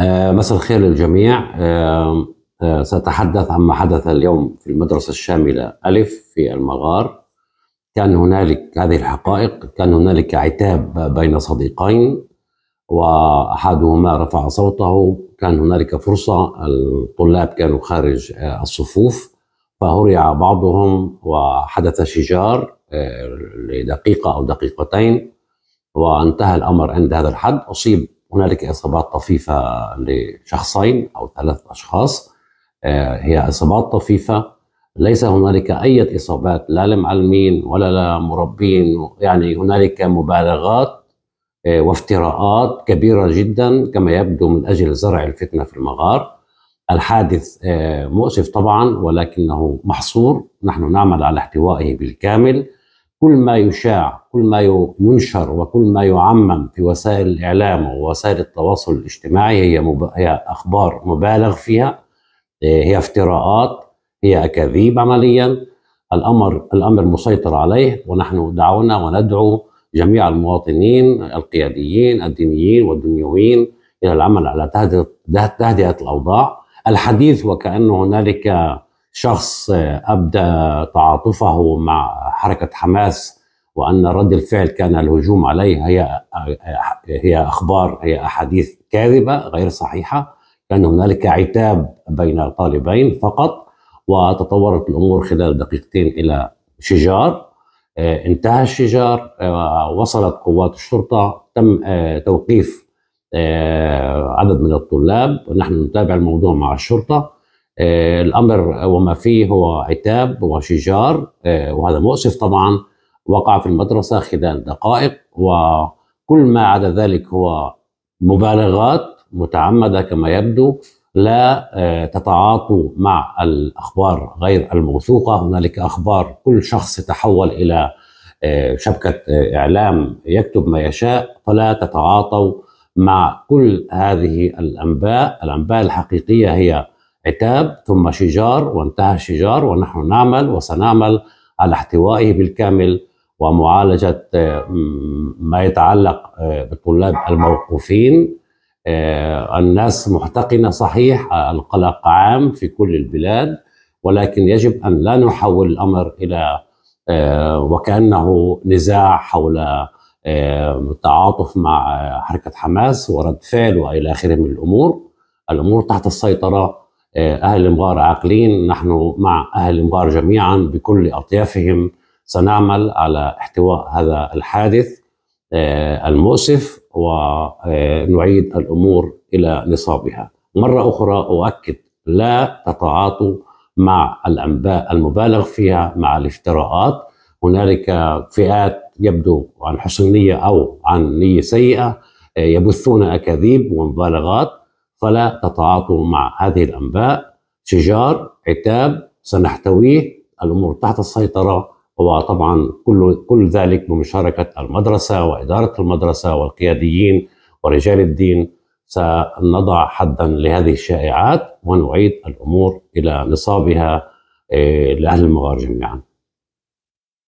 آه، مساء الخير للجميع آه، سأتحدث عما حدث اليوم في المدرسة الشاملة ألف في المغار كان هنالك هذه الحقائق كان هنالك عتاب بين صديقين وأحدهما رفع صوته كان هنالك فرصة الطلاب كانوا خارج آه، الصفوف فهرع بعضهم وحدث شجار لدقيقة أو دقيقتين وانتهى الأمر عند هذا الحد أصيب هنالك اصابات طفيفه لشخصين او ثلاث اشخاص آه، هي اصابات طفيفه ليس هنالك اي اصابات لا لمعلمين ولا لمربين يعني هنالك مبالغات آه، وافتراءات كبيره جدا كما يبدو من اجل زرع الفتنه في المغار الحادث آه، مؤسف طبعا ولكنه محصور نحن نعمل على احتوائه بالكامل كل ما يشاع كل ما ينشر وكل ما يعمم في وسائل الإعلام ووسائل التواصل الاجتماعي هي, مب... هي أخبار مبالغ فيها آه، هي افتراءات هي أكاذيب عمليا الأمر الأمر مسيطر عليه ونحن دعونا وندعو جميع المواطنين القياديين الدينيين والدنيويين إلى العمل على تهدئة الأوضاع الحديث وكأنه هنالك شخص ابدى تعاطفه مع حركه حماس وان رد الفعل كان الهجوم عليه هي هي اخبار هي احاديث كاذبه غير صحيحه كان هنالك عتاب بين الطالبين فقط وتطورت الامور خلال دقيقتين الى شجار انتهى الشجار وصلت قوات الشرطه تم توقيف آه، عدد من الطلاب ونحن نتابع الموضوع مع الشرطه آه، الامر وما فيه هو عتاب وشجار آه، وهذا مؤسف طبعا وقع في المدرسه خلال دقائق وكل ما عدا ذلك هو مبالغات متعمده كما يبدو لا آه، تتعاطوا مع الاخبار غير الموثوقه هنالك اخبار كل شخص يتحول الى شبكه اعلام يكتب ما يشاء فلا تتعاطوا مع كل هذه الانباء الانباء الحقيقيه هي عتاب ثم شجار وانتهى الشجار ونحن نعمل وسنعمل على احتوائه بالكامل ومعالجة آه، ما يتعلق آه، بالطلاب الموقوفين آه، الناس محتقنة صحيح القلق عام في كل البلاد ولكن يجب أن لا نحول الأمر إلى وكأنه نزاع حول التعاطف مع حركة حماس ورد فعل وإلى آخره من الأمور الأمور تحت السيطرة آه، أهل المغار عاقلين نحن مع أهل المغار جميعا بكل أطيافهم سنعمل على احتواء هذا الحادث آه، المؤسف ونعيد آه، الأمور إلى نصابها مرة أخرى أؤكد لا تتعاطوا مع الأنباء المبالغ فيها مع الافتراءات هنالك فئات يبدو عن حسن نية أو عن نية سيئة يبثون أكاذيب ومبالغات فلا تتعاطوا مع هذه الأنباء شجار عتاب سنحتويه الأمور تحت السيطرة وطبعا كل كل ذلك بمشاركة المدرسة وإدارة المدرسة والقياديين ورجال الدين سنضع حدا لهذه الشائعات ونعيد الأمور إلى نصابها إيه، لأهل المغار جميعا